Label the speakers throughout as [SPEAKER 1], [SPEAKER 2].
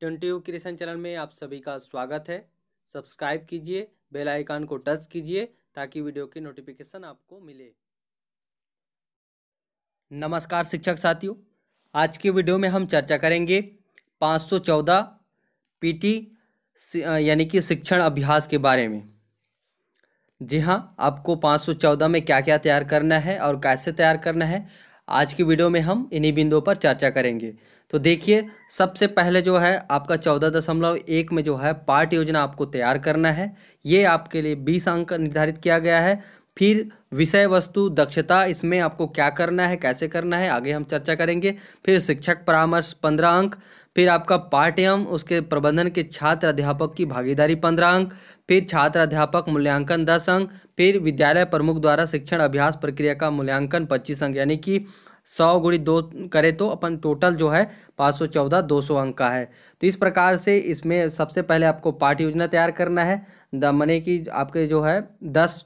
[SPEAKER 1] twenty you creation channel में आप सभी का स्वागत है सब्सक्राइब कीजिए बेल आइकन को टच कीजिए ताकि वीडियो की नोटिफिकेशन आपको मिले नमस्कार शिक्षक साथियों आज की वीडियो में हम चर्चा करेंगे 514 पीटी यानी कि शिक्षण अभ्यास के बारे में जी हाँ आपको 514 में क्या क्या तैयार करना है और कैसे तैयार करना है आज की वीडियो में हम इन्हीं बिंदुओं पर चर्चा करेंगे तो देखिए सबसे पहले जो है आपका चौदह दशमलव एक में जो है पार्ट योजना आपको तैयार करना है ये आपके लिए बीस अंक निर्धारित किया गया है फिर विषय वस्तु दक्षता इसमें आपको क्या करना है कैसे करना है आगे हम चर्चा करेंगे फिर शिक्षक परामर्श पंद्रह अंक फिर आपका पाठ्यम उसके प्रबंधन के छात्र अध्यापक की भागीदारी पंद्रह अंक फिर छात्र अध्यापक मूल्यांकन दस अंक फिर विद्यालय प्रमुख द्वारा शिक्षण अभ्यास प्रक्रिया का मूल्यांकन पच्चीस अंक यानी कि सौ गुड़ी दो करें तो अपन टोटल जो है पाँच सौ चौदह दो सौ अंक का है तो इस प्रकार से इसमें सबसे पहले आपको पाठ योजना तैयार करना है द मने कि आपके जो है दस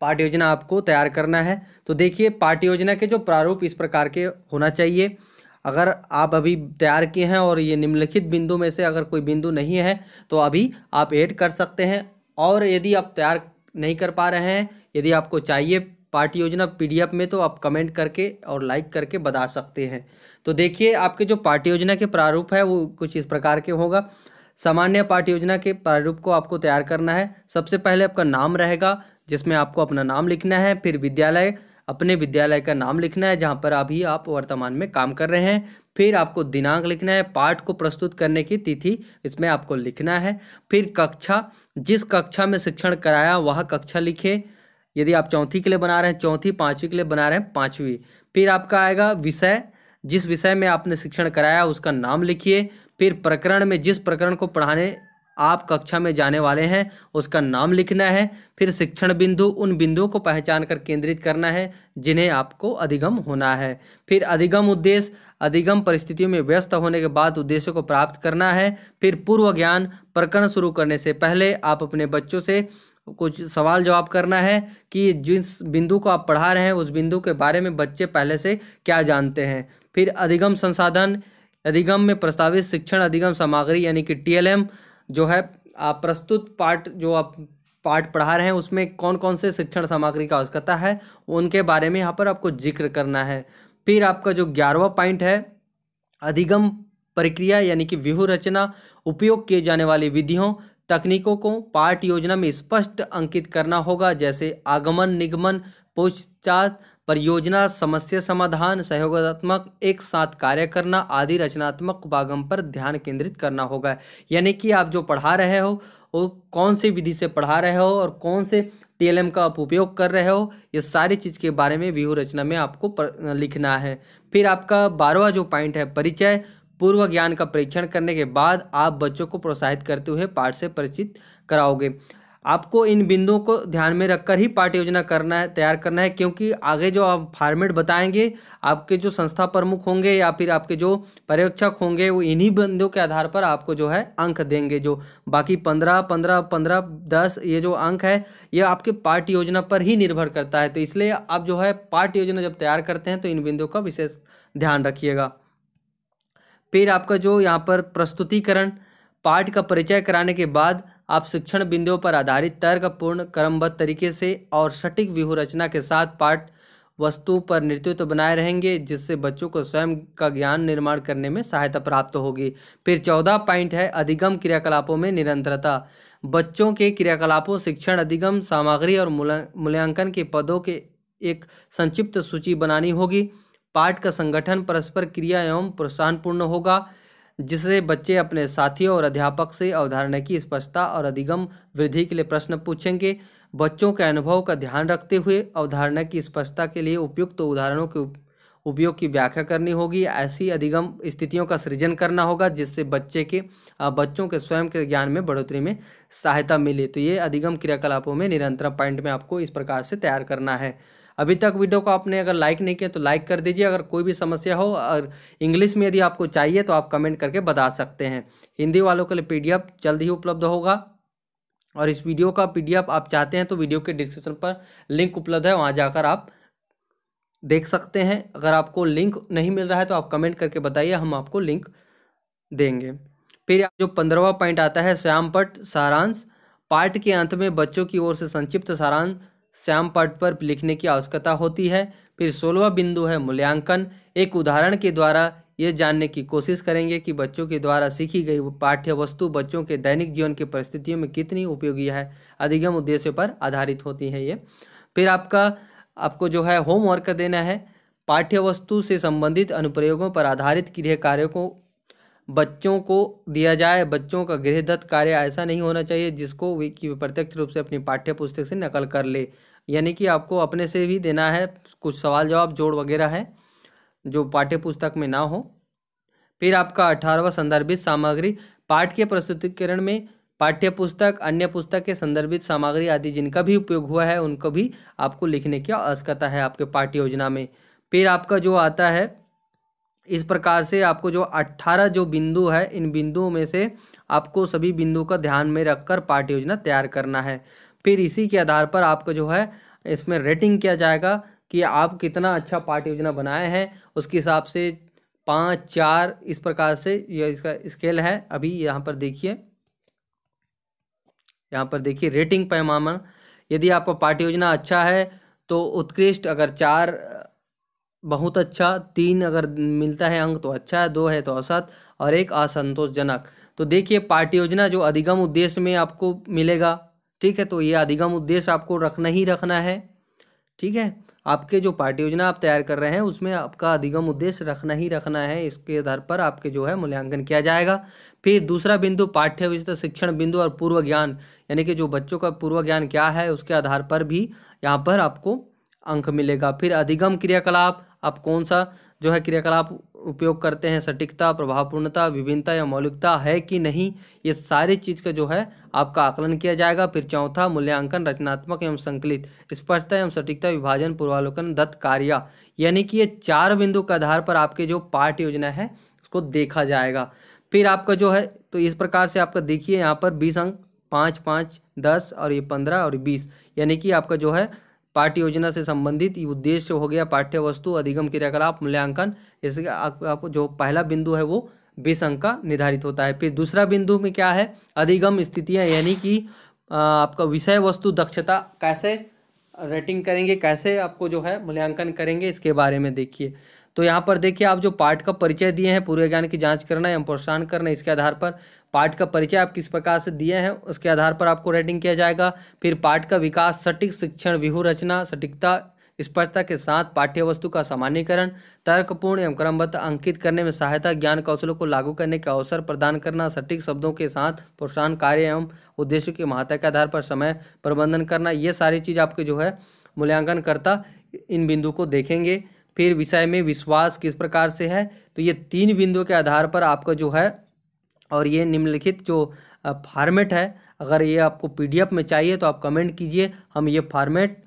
[SPEAKER 1] पाठ योजना आपको तैयार करना है तो देखिए पाठ योजना के जो प्रारूप इस प्रकार के होना चाहिए अगर आप अभी तैयार किए हैं और ये निम्नलिखित बिंदु में से अगर कोई बिंदु नहीं है तो अभी आप ऐड कर सकते हैं और यदि आप तैयार नहीं कर पा रहे हैं यदि आपको चाहिए पार्टी योजना पीडीएफ में तो आप कमेंट करके और लाइक करके बता सकते हैं तो देखिए आपके जो पार्टी योजना के प्रारूप है वो कुछ इस प्रकार के होगा सामान्य पाठ योजना के प्रारूप को आपको तैयार करना है सबसे पहले आपका नाम रहेगा जिसमें आपको अपना नाम लिखना है फिर विद्यालय अपने विद्यालय का नाम लिखना है जहाँ पर अभी आप वर्तमान में काम कर रहे हैं फिर आपको दिनांक लिखना है पाठ को प्रस्तुत करने की तिथि इसमें आपको लिखना है फिर कक्षा जिस कक्षा में शिक्षण कराया वह कक्षा लिखे यदि आप चौथी के लिए बना रहे हैं चौथी पाँचवीं के लिए बना रहे हैं पाँचवीं फिर आपका आएगा विषय जिस विषय में आपने शिक्षण कराया उसका नाम लिखिए फिर प्रकरण में जिस प्रकरण को पढ़ाने आप कक्षा में जाने वाले हैं उसका नाम लिखना है फिर शिक्षण बिंदु उन बिंदुओं को पहचान कर केंद्रित करना है जिन्हें आपको अधिगम होना है फिर अधिगम उद्देश्य अधिगम परिस्थितियों में व्यस्त होने के बाद उद्देश्य को प्राप्त करना है फिर पूर्व ज्ञान प्रकरण शुरू करने से पहले आप अपने बच्चों से कुछ सवाल जवाब करना है कि जिस बिंदु को आप पढ़ा रहे हैं उस बिंदु के बारे में बच्चे पहले से क्या जानते हैं फिर अधिगम संसाधन अधिगम में प्रस्तावित शिक्षण अधिगम सामग्री यानी कि टीएलएम जो है आप प्रस्तुत पाठ जो आप पाठ पढ़ा रहे हैं उसमें कौन कौन से शिक्षण सामग्री का आवश्यकता है उनके बारे में यहाँ पर आपको जिक्र करना है फिर आपका जो ग्यारहवा पॉइंट है अधिगम प्रक्रिया यानी कि व्यूह रचना उपयोग किए जाने वाली विधियों तकनीकों को पाठ योजना में स्पष्ट अंकित करना होगा जैसे आगमन निगमन पूछताछ परियोजना समस्या समाधान सहयोगात्मक एक साथ कार्य करना आदि रचनात्मक उपागम पर ध्यान केंद्रित करना होगा यानी कि आप जो पढ़ा रहे हो वो कौन सी विधि से पढ़ा रहे हो और कौन से टीएलएम का आप उपयोग कर रहे हो ये सारी चीज़ के बारे में व्यूह रचना में आपको पर, लिखना है फिर आपका बारहवा जो पॉइंट है परिचय पूर्व ज्ञान का परीक्षण करने के बाद आप बच्चों को प्रोत्साहित करते हुए पाठ से परिचित कराओगे आपको इन बिंदुओं को ध्यान में रखकर ही पाठ योजना करना है तैयार करना है क्योंकि आगे जो आप फॉर्मेट बताएंगे आपके जो संस्था प्रमुख होंगे या फिर आपके जो पर्यवेक्षक होंगे वो इन्हीं बिंदुओं के आधार पर आपको जो है अंक देंगे जो बाकी पंद्रह पंद्रह पंद्रह दस ये जो अंक है ये आपके पाठ योजना पर ही निर्भर करता है तो इसलिए आप जो है पाठ योजना जब तैयार करते हैं तो इन बिंदुओं का विशेष ध्यान रखिएगा फिर आपका जो यहाँ पर प्रस्तुतिकरण पाठ का परिचय कराने के बाद आप शिक्षण बिंदुओं पर आधारित तर्कपूर्ण क्रमबद्ध तरीके से और सटीक व्यूह रचना के साथ पाठ वस्तु पर नेतृत्व तो बनाए रहेंगे जिससे बच्चों को स्वयं का ज्ञान निर्माण करने में सहायता प्राप्त होगी फिर चौदह पॉइंट है अधिगम क्रियाकलापों में निरंतरता बच्चों के क्रियाकलापों शिक्षण अधिगम सामग्री और मूल्यांकन के पदों के एक संक्षिप्त सूची बनानी होगी पाठ का संगठन परस्पर क्रिया एवं प्रोत्साहनपूर्ण होगा जिससे बच्चे अपने साथियों और अध्यापक से अवधारणा की स्पष्टता और अधिगम वृद्धि के लिए प्रश्न पूछेंगे बच्चों के अनुभव का ध्यान रखते हुए अवधारणा की स्पष्टता के लिए उपयुक्त तो उदाहरणों के उपयोग की व्याख्या करनी होगी ऐसी अधिगम स्थितियों का सृजन करना होगा जिससे बच्चे के बच्चों के स्वयं के ज्ञान में बढ़ोतरी में सहायता मिले तो ये अधिगम क्रियाकलापों में निरंतर पॉइंट में आपको इस प्रकार से तैयार करना है अभी तक वीडियो को आपने अगर लाइक नहीं किया तो लाइक कर दीजिए अगर कोई भी समस्या हो और इंग्लिश में यदि आपको चाहिए तो आप कमेंट करके बता सकते हैं हिंदी वालों के लिए एफ जल्द ही उपलब्ध होगा और इस वीडियो का एफ आप चाहते हैं तो वीडियो के डिस्क्रिप्शन पर लिंक उपलब्ध है वहाँ जाकर आप देख सकते हैं अगर आपको लिंक नहीं मिल रहा है तो आप कमेंट करके बताइए हम आपको लिंक देंगे फिर जो पंद्रहवा पॉइंट आता है श्याम सारांश पाठ के अंत में बच्चों की ओर से संक्षिप्त सारांश श्याम पट पर लिखने की आवश्यकता होती है फिर सोलवा बिंदु है मूल्यांकन एक उदाहरण के द्वारा ये जानने की कोशिश करेंगे कि बच्चों के द्वारा सीखी गई पाठ्य वस्तु बच्चों के दैनिक जीवन की परिस्थितियों में कितनी उपयोगी है अधिगम उद्देश्य पर आधारित होती है ये फिर आपका आपको जो है होमवर्क देना है पाठ्य वस्तु से संबंधित अनुप्रयोगों पर आधारित गृह कार्यों को बच्चों को दिया जाए बच्चों का गृहदत्त कार्य ऐसा नहीं होना चाहिए जिसको वे कि प्रत्यक्ष रूप से अपनी पाठ्य पुस्तक से नकल कर ले यानी कि आपको अपने से भी देना है कुछ सवाल जवाब जोड़ वगैरह है जो पाठ्य पुस्तक में ना हो फिर आपका अठारहवा संदर्भित सामग्री पाठ के प्रस्तुतिकरण में पाठ्य पुस्तक अन्य पुस्तक के संदर्भित सामग्री आदि जिनका भी उपयोग हुआ है उनको भी आपको लिखने की आवश्यकता है आपके पाठ्य योजना में फिर आपका जो आता है इस प्रकार से आपको जो अट्ठारह जो बिंदु है इन बिंदुओं में से आपको सभी बिंदुओं का ध्यान में रखकर पाठ योजना तैयार करना है फिर इसी के आधार पर आपका जो है इसमें रेटिंग किया जाएगा कि आप कितना अच्छा पाठ योजना बनाए हैं उसके हिसाब से पाँच चार इस प्रकार से यह इसका स्केल है अभी यहाँ पर देखिए यहाँ पर देखिए रेटिंग पैमाना यदि आपका पाठ्य योजना अच्छा है तो उत्कृष्ट अगर चार बहुत अच्छा तीन अगर मिलता है अंक तो अच्छा है दो है तो असत और एक असंतोषजनक तो देखिए पार्टी योजना जो अधिगम उद्देश्य में आपको मिलेगा ठीक है तो ये अधिगम उद्देश्य आपको रखना ही रखना है ठीक है आपके जो पार्टी योजना आप तैयार कर रहे हैं उसमें आपका अधिगम उद्देश्य रखना ही रखना है इसके आधार पर आपके जो है मूल्यांकन किया जाएगा फिर दूसरा बिंदु पाठ्य विशेष शिक्षण बिंदु और पूर्व ज्ञान यानी कि जो बच्चों का पूर्व ज्ञान क्या है उसके आधार पर भी यहाँ पर आपको अंक मिलेगा फिर अधिगम क्रियाकलाप आप कौन सा जो है क्रियाकलाप उपयोग करते हैं सटीकता प्रभावपूर्णता विभिन्नता या मौलिकता है कि नहीं ये सारी चीज़ का जो है आपका आकलन किया जाएगा फिर चौथा मूल्यांकन रचनात्मक एवं संकलित स्पष्टता एवं सटीकता विभाजन पूर्वालोकन दत्त कार्य यानी कि ये चार बिंदु के आधार पर आपके जो पाठ योजना है उसको देखा जाएगा फिर आपका जो है तो इस प्रकार से आपका देखिए यहाँ पर बीस अंक पाँच पाँच दस और ये पंद्रह और बीस यानी कि आपका जो है पाठ्य योजना से संबंधित उद्देश्य हो गया पाठ्य वस्तु अधिगम क्रियाकलाप मूल्यांकन इसके आप जो पहला बिंदु है वो बेसंक का निर्धारित होता है फिर दूसरा बिंदु में क्या है अधिगम स्थितियाँ यानी कि आपका विषय वस्तु दक्षता कैसे रेटिंग करेंगे कैसे आपको जो है मूल्यांकन करेंगे इसके बारे में देखिए तो यहाँ पर देखिए आप जो पाठ का परिचय दिए हैं पूर्व ज्ञान की जांच करना एवं प्रोत्साहन करना इसके आधार पर पाठ का परिचय आप किस प्रकार से दिए हैं उसके आधार पर आपको रेटिंग किया जाएगा फिर पाठ का विकास सटीक शिक्षण व्यूह रचना सटीकता स्पष्टता के साथ पाठ्य वस्तु का सामान्यकरण तर्कपूर्ण एवं क्रमबद्ध अंकित करने में सहायता ज्ञान कौशलों को लागू करने के अवसर प्रदान करना सटीक शब्दों के साथ प्रोत्साहन कार्य एवं उद्देश्य की महत्ता के आधार पर समय प्रबंधन करना ये सारी चीज़ आपके जो है मूल्यांकन करता इन बिंदु को देखेंगे फिर विषय में विश्वास किस प्रकार से है तो ये तीन बिंदुओं के आधार पर आपका जो है और ये निम्नलिखित जो फार्मेट है अगर ये आपको पीडीएफ में चाहिए तो आप कमेंट कीजिए हम ये फार्मेट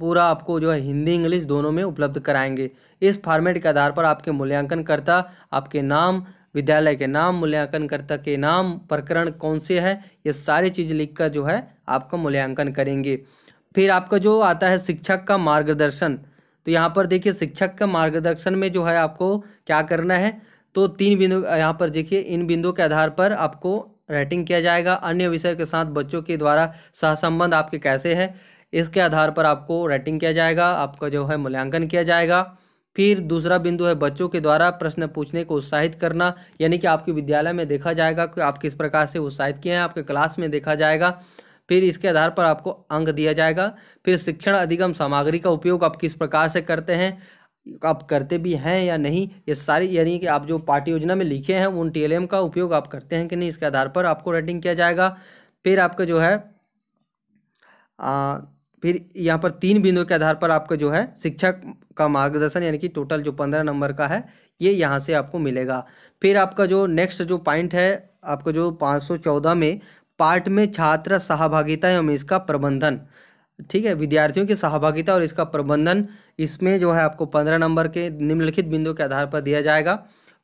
[SPEAKER 1] पूरा आपको जो है हिंदी इंग्लिश दोनों में उपलब्ध कराएंगे इस फार्मेट के आधार पर आपके मूल्यांकन करता आपके नाम विद्यालय के नाम मूल्यांकनकर्ता के नाम प्रकरण कौन से है ये सारी चीज़ लिख कर जो है आपका मूल्यांकन करेंगे फिर आपका जो आता है शिक्षक का मार्गदर्शन तो यहाँ पर देखिए शिक्षक के मार्गदर्शन में जो है आपको क्या करना है तो तीन बिंदु यहाँ पर देखिए इन बिंदुओं के आधार पर आपको राइटिंग किया जाएगा अन्य विषय के साथ बच्चों के द्वारा सहसंबंध आपके कैसे है इसके आधार पर आपको राइटिंग किया जाएगा आपका जो है मूल्यांकन किया जाएगा फिर दूसरा बिंदु है बच्चों के द्वारा प्रश्न पूछने को उत्साहित करना यानी कि आपके विद्यालय में देखा जाएगा कि आप किस प्रकार से उत्साहित किए हैं आपके क्लास में देखा जाएगा फिर इसके आधार पर आपको अंक दिया जाएगा फिर शिक्षण अधिगम सामग्री का उपयोग आप किस प्रकार से करते हैं आप करते भी हैं या नहीं ये सारी यानी कि आप जो पाठ्य योजना में लिखे हैं उन टीएलएम का उपयोग आप करते हैं कि नहीं इसके आधार पर आपको रेटिंग किया जाएगा फिर आपका जो है आ, फिर यहाँ पर तीन बिंदु के आधार पर आपका जो है शिक्षक का मार्गदर्शन यानी कि टोटल जो पंद्रह नंबर का है ये यहाँ से आपको मिलेगा फिर आपका जो नेक्स्ट जो पॉइंट है आपका जो पाँच सौ चौदह में पार्ट में छात्र सहभागिता एवं इसका प्रबंधन ठीक है विद्यार्थियों की सहभागिता और इसका प्रबंधन इसमें जो है आपको पंद्रह नंबर के निम्नलिखित बिंदु के आधार पर दिया जाएगा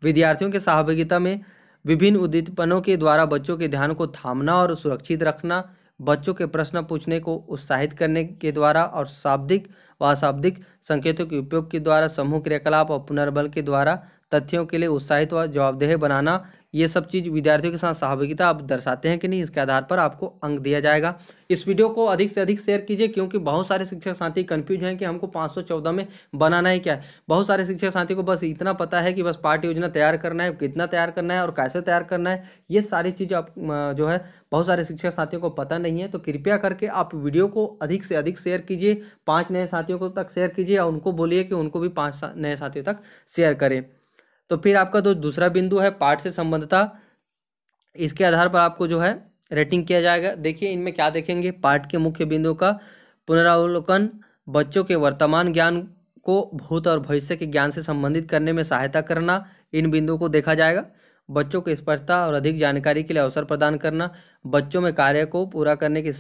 [SPEAKER 1] विद्यार्थियों की सहभागिता में विभिन्न उद्दीपनों के द्वारा बच्चों के ध्यान को थामना और सुरक्षित रखना बच्चों के प्रश्न पूछने को उत्साहित करने के द्वारा और शाब्दिक व अशाब्दिक संकेतों के उपयोग के द्वारा समूह क्रियाकलाप और पुनर्बल के द्वारा तथ्यों के लिए उत्साहित व जवाबदेह बनाना ये सब चीज़ विद्यार्थियों के साथ सहभागिता आप दर्शाते हैं कि नहीं इसके आधार पर आपको अंक दिया जाएगा इस वीडियो को अधिक से अधिक शेयर कीजिए क्योंकि बहुत सारे शिक्षक साथी कन्फ्यूज हैं कि हमको 514 में बनाना है क्या बहुत सारे शिक्षक साथी को बस इतना पता है कि बस पाठ योजना तैयार करना है कितना तैयार करना है और कैसे तैयार करना है ये सारी चीज़ आप जो है बहुत सारे शिक्षक साथियों को पता नहीं है तो कृपया करके आप वीडियो को अधिक से अधिक शेयर कीजिए पाँच नए साथियों को तक शेयर कीजिए और उनको बोलिए कि उनको भी पाँच नए साथियों तक शेयर करें तो फिर आपका जो दूसरा बिंदु है पाठ से संबंधता इसके आधार पर आपको जो है रेटिंग किया जाएगा देखिए इनमें क्या देखेंगे पाठ के मुख्य बिंदुओं का पुनरावलोकन बच्चों के वर्तमान ज्ञान को भूत और भविष्य के ज्ञान से संबंधित करने में सहायता करना इन बिंदुओं को देखा जाएगा बच्चों को स्पष्टता और अधिक जानकारी के लिए अवसर प्रदान करना बच्चों में कार्य को पूरा करने की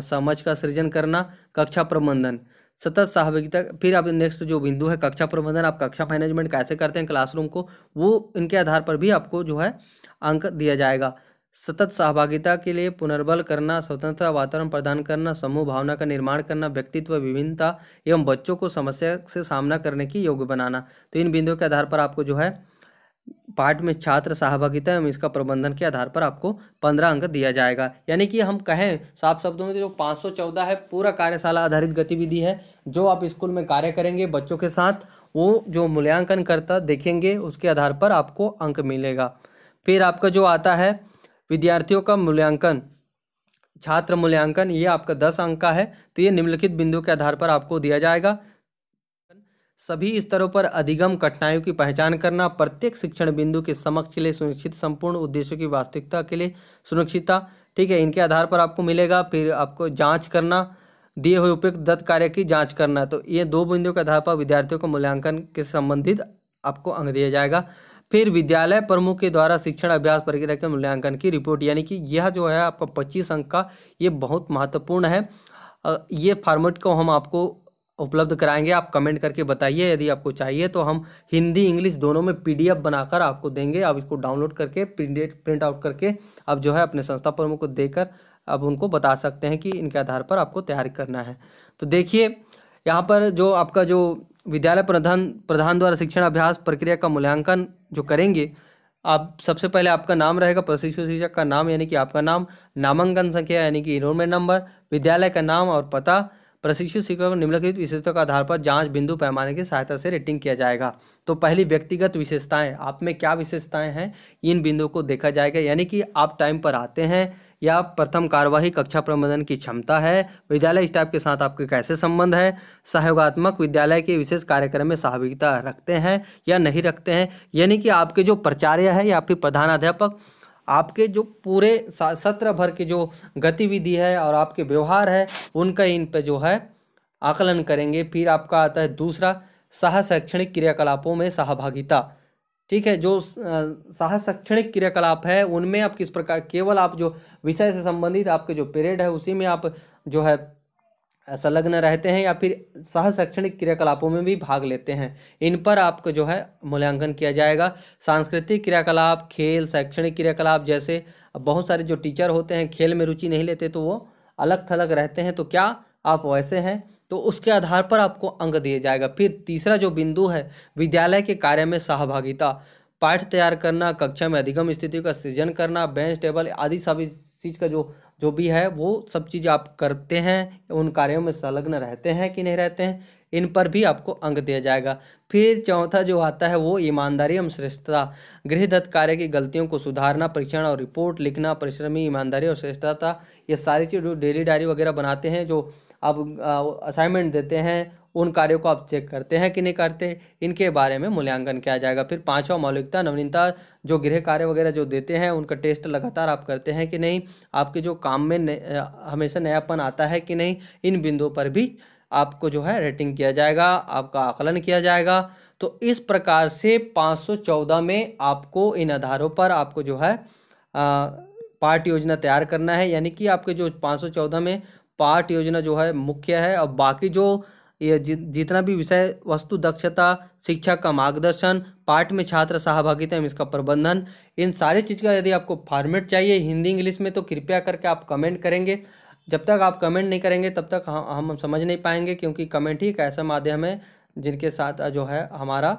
[SPEAKER 1] समझ का सृजन करना कक्षा प्रबंधन सतत सहभागिता फिर आप नेक्स्ट जो बिंदु है कक्षा प्रबंधन आप कक्षा मैनेजमेंट कैसे करते हैं क्लासरूम को वो इनके आधार पर भी आपको जो है अंक दिया जाएगा सतत सहभागिता के लिए पुनर्बल करना स्वतंत्रता वातावरण प्रदान करना समूह भावना का निर्माण करना व्यक्तित्व विभिन्नता एवं बच्चों को समस्या से सामना करने की योग्य बनाना तो इन बिंदुओं के आधार पर आपको जो है पार्ट में छात्र सहभागिता एवं इसका प्रबंधन के आधार पर आपको पंद्रह अंक दिया जाएगा यानी कि हम कहें साफ शब्दों में तो जो पाँच सौ चौदह है पूरा कार्यशाला आधारित गतिविधि है जो आप स्कूल में कार्य करेंगे बच्चों के साथ वो जो मूल्यांकन करता देखेंगे उसके आधार पर आपको अंक मिलेगा फिर आपका जो आता है विद्यार्थियों का मूल्यांकन छात्र मूल्यांकन ये आपका दस अंक का है तो ये निम्नलिखित बिंदु के आधार पर आपको दिया जाएगा सभी स्तरों पर अधिगम कठिनाइयों की पहचान करना प्रत्येक शिक्षण बिंदु के समक्ष लिए सुनिश्चित संपूर्ण उद्देश्यों की वास्तविकता के लिए सुनिश्चितता ठीक है इनके आधार पर आपको मिलेगा फिर आपको जांच करना दिए हुए उपयुक्त दत्त कार्य की जांच करना तो ये दो बिंदुओं के आधार पर विद्यार्थियों को मूल्यांकन के संबंधित आपको अंक दिया जाएगा फिर विद्यालय प्रमुख के द्वारा शिक्षण अभ्यास प्रक्रिया के मूल्यांकन की रिपोर्ट यानी कि यह जो है आपका पच्चीस अंक का ये बहुत महत्वपूर्ण है ये फॉर्मेट को हम आपको उपलब्ध कराएंगे आप कमेंट करके बताइए यदि आपको चाहिए तो हम हिंदी इंग्लिश दोनों में पीडीएफ बनाकर आपको देंगे आप इसको डाउनलोड करके प्रिंट प्रिंट आउट करके आप जो है अपने संस्था प्रमुख को देकर अब उनको बता सकते हैं कि इनके आधार पर आपको तैयार करना है तो देखिए यहाँ पर जो आपका जो विद्यालय प्रधान प्रधान द्वारा शिक्षण अभ्यास प्रक्रिया का मूल्यांकन जो करेंगे आप सबसे पहले आपका नाम रहेगा प्रशिक्षु शिक्षक का नाम यानी कि आपका नाम नामांकन संख्या यानी कि इनरोलमेंट नंबर विद्यालय का नाम और पता प्रशिक्षित शिक्षकों को निम्नलिखित विशेषता के आधार पर जांच बिंदु पैमाने की सहायता से रेटिंग किया जाएगा तो पहली व्यक्तिगत विशेषताएं आप में क्या विशेषताएं हैं इन बिंदुओं को देखा जाएगा यानी कि आप टाइम पर आते हैं या प्रथम कार्यवाही कक्षा प्रबंधन की क्षमता है विद्यालय स्टाफ के साथ आपके कैसे संबंध है सहयोगात्मक विद्यालय के विशेष कार्यक्रम में सहभागिता रखते हैं या नहीं रखते हैं यानी कि आपके जो प्राचार्य है या फिर प्रधानाध्यापक आपके जो पूरे सत्र भर के जो गतिविधि है और आपके व्यवहार है उनका इन पर जो है आकलन करेंगे फिर आपका आता है दूसरा सह शैक्षणिक क्रियाकलापों में सहभागिता ठीक है जो सह शैक्षणिक क्रियाकलाप है उनमें आप किस प्रकार केवल आप जो विषय से संबंधित आपके जो पीरियड है उसी में आप जो है संलग्न रहते हैं या फिर सह शैक्षणिक क्रियाकलापों में भी भाग लेते हैं इन पर आपको जो है मूल्यांकन किया जाएगा सांस्कृतिक क्रियाकलाप खेल शैक्षणिक क्रियाकलाप जैसे बहुत सारे जो टीचर होते हैं खेल में रुचि नहीं लेते तो वो अलग थलग रहते हैं तो क्या आप वैसे हैं तो उसके आधार पर आपको अंक दिया जाएगा फिर तीसरा जो बिंदु है विद्यालय के कार्य में सहभागिता पाठ तैयार करना कक्षा में अधिगम स्थिति का सृजन करना बेंच टेबल आदि सभी चीज़ का जो जो भी है वो सब चीज़ आप करते हैं उन कार्यों में संलग्न रहते हैं कि नहीं रहते हैं इन पर भी आपको अंक दिया जाएगा फिर चौथा जो आता है वो ईमानदारी एवं श्रेष्ठता गृहदत्त कार्य की गलतियों को सुधारना परीक्षण और रिपोर्ट लिखना परिश्रमी ईमानदारी और श्रेष्ठता ये सारी चीज़ जो डेली डायरी वगैरह बनाते हैं जो आप असाइनमेंट देते हैं उन कार्यों को आप चेक करते हैं कि नहीं करते इनके बारे में मूल्यांकन किया जाएगा फिर पाँचवा मौलिकता नवीनता जो गृह कार्य वगैरह जो देते हैं उनका टेस्ट लगातार आप करते हैं कि नहीं आपके जो काम में न, हमेशा नयापन आता है कि नहीं इन बिंदुओं पर भी आपको जो है रेटिंग किया जाएगा आपका आकलन किया जाएगा तो इस प्रकार से पाँच में आपको इन आधारों पर आपको जो है पार्ट योजना तैयार करना है यानी कि आपके जो पाँच में पार्ट योजना जो है मुख्य है और बाकी जो ये जितना भी विषय वस्तु दक्षता शिक्षक का मार्गदर्शन पाठ में छात्र सहभागिता एवं इसका प्रबंधन इन सारे चीज़ का यदि आपको फॉर्मेट चाहिए हिंदी इंग्लिश में तो कृपया करके आप कमेंट करेंगे जब तक आप कमेंट नहीं करेंगे तब तक हम समझ नहीं पाएंगे क्योंकि कमेंट ही एक ऐसा माध्यम है जिनके साथ जो है हमारा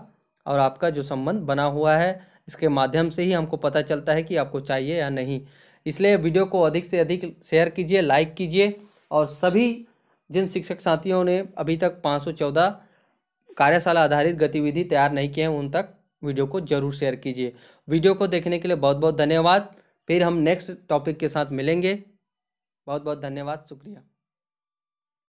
[SPEAKER 1] और आपका जो संबंध बना हुआ है इसके माध्यम से ही हमको पता चलता है कि आपको चाहिए या नहीं इसलिए वीडियो को अधिक से अधिक शेयर कीजिए लाइक कीजिए और सभी जिन शिक्षक साथियों ने अभी तक पाँच सौ चौदह कार्यशाला आधारित गतिविधि तैयार नहीं किए हैं उन तक वीडियो को जरूर शेयर कीजिए वीडियो को देखने के लिए बहुत बहुत धन्यवाद फिर हम नेक्स्ट टॉपिक के साथ मिलेंगे बहुत बहुत धन्यवाद शुक्रिया